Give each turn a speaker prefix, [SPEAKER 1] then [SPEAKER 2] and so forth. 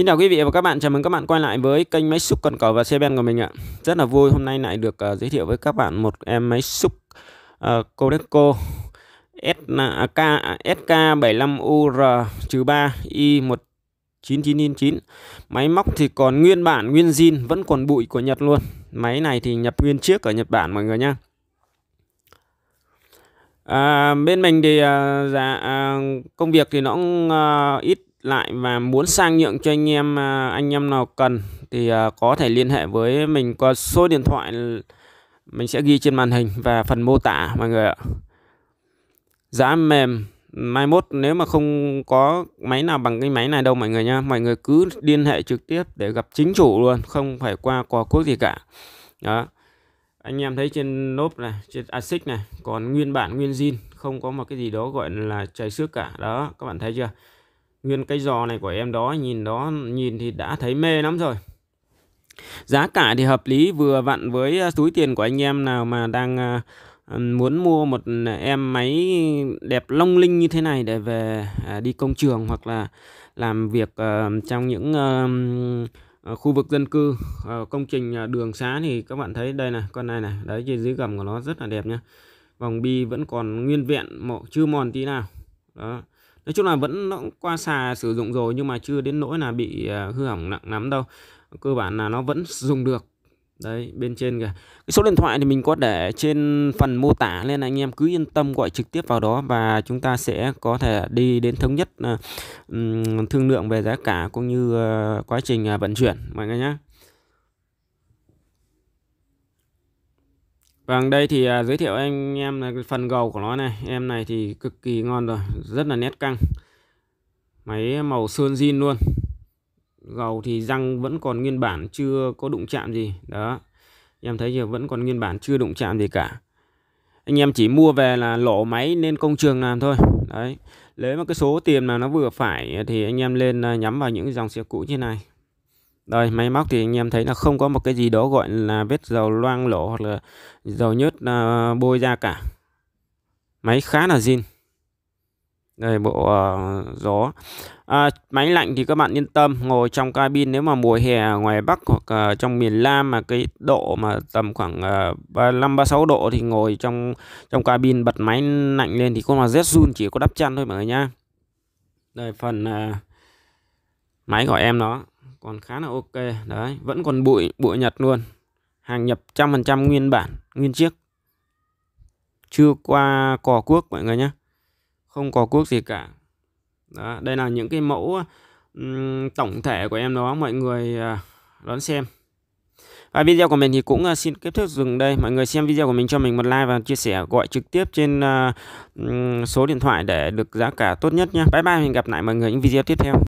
[SPEAKER 1] Xin chào quý vị và các bạn, chào mừng các bạn quay lại với kênh máy xúc cần cỏ và xe ben của mình ạ. Rất là vui hôm nay lại được uh, giới thiệu với các bạn một em máy xúc uh, Codeco SK SK75UR-3 I19999. Máy móc thì còn nguyên bản, nguyên zin, vẫn còn bụi của Nhật luôn. Máy này thì nhập nguyên chiếc ở Nhật Bản mọi người nha. À, bên mình thì à, dạ à, công việc thì nó cũng à, ít lại và muốn sang nhượng cho anh em à, anh em nào cần thì à, có thể liên hệ với mình qua số điện thoại mình sẽ ghi trên màn hình và phần mô tả mọi người ạ giá mềm mai mốt nếu mà không có máy nào bằng cái máy này đâu mọi người nha mọi người cứ liên hệ trực tiếp để gặp chính chủ luôn không phải qua quà quốc gì cả đó anh em thấy trên nốt này trên asic này còn nguyên bản nguyên zin không có một cái gì đó gọi là chảy xước cả đó các bạn thấy chưa nguyên cái giò này của em đó nhìn đó nhìn thì đã thấy mê lắm rồi giá cả thì hợp lý vừa vặn với à, túi tiền của anh em nào mà đang à, muốn mua một à, em máy đẹp long linh như thế này để về đi công trường hoặc là làm việc trong những khu vực dân cư công trình đường xá thì các bạn thấy đây này con này này đấy trên dưới gầm của nó rất là đẹp nhá vòng bi vẫn còn nguyên vẹn mọ chưa mòn tí nào đó nói chung là vẫn nó qua xà sử dụng rồi nhưng mà chưa đến nỗi là bị à, hư hỏng nặng lắm đâu cơ bản là nó vẫn dùng được đấy bên trên kìa cái số điện thoại thì mình có để trên phần mô tả nên anh em cứ yên tâm gọi trực tiếp vào đó và chúng ta sẽ có thể đi đến thống nhất uh, thương lượng về giá cả cũng như uh, quá trình uh, vận chuyển mọi người nhé Vâng, đây thì à, giới thiệu anh em là phần gầu của nó này. Em này thì cực kỳ ngon rồi, rất là nét căng. Máy màu sơn zin luôn. Gầu thì răng vẫn còn nguyên bản chưa có đụng chạm gì. Đó. Em thấy giờ vẫn còn nguyên bản chưa đụng chạm gì cả. Anh em chỉ mua về là lỗ máy lên công trường làm thôi. Đấy. lấy một cái số tiền mà nó vừa phải thì anh em lên à, nhắm vào những dòng xe cũ như này đây, máy móc thì anh em thấy là không có một cái gì đó gọi là vết dầu loang lổ hoặc là dầu nhớt uh, bôi ra cả. Máy khá là zin. Đây, bộ uh, gió. À, máy lạnh thì các bạn yên tâm, ngồi trong cabin nếu mà mùa hè ngoài Bắc hoặc uh, trong miền Nam mà cái độ mà tầm khoảng uh, 35 36 độ thì ngồi trong trong cabin bật máy lạnh lên thì con là rét run chỉ có đắp chăn thôi mọi người nhá. Đây phần uh, máy của em nó còn khá là ok đấy vẫn còn bụi bụi nhật luôn hàng nhập trăm phần trăm nguyên bản nguyên chiếc chưa qua cò cuốc mọi người nhé không cò cuốc gì cả đó, đây là những cái mẫu um, tổng thể của em đó mọi người uh, đón xem và video của mình thì cũng uh, xin kết thúc dừng đây mọi người xem video của mình cho mình một like và chia sẻ gọi trực tiếp trên uh, um, số điện thoại để được giá cả tốt nhất nhé bye bye mình gặp lại mọi người những video tiếp theo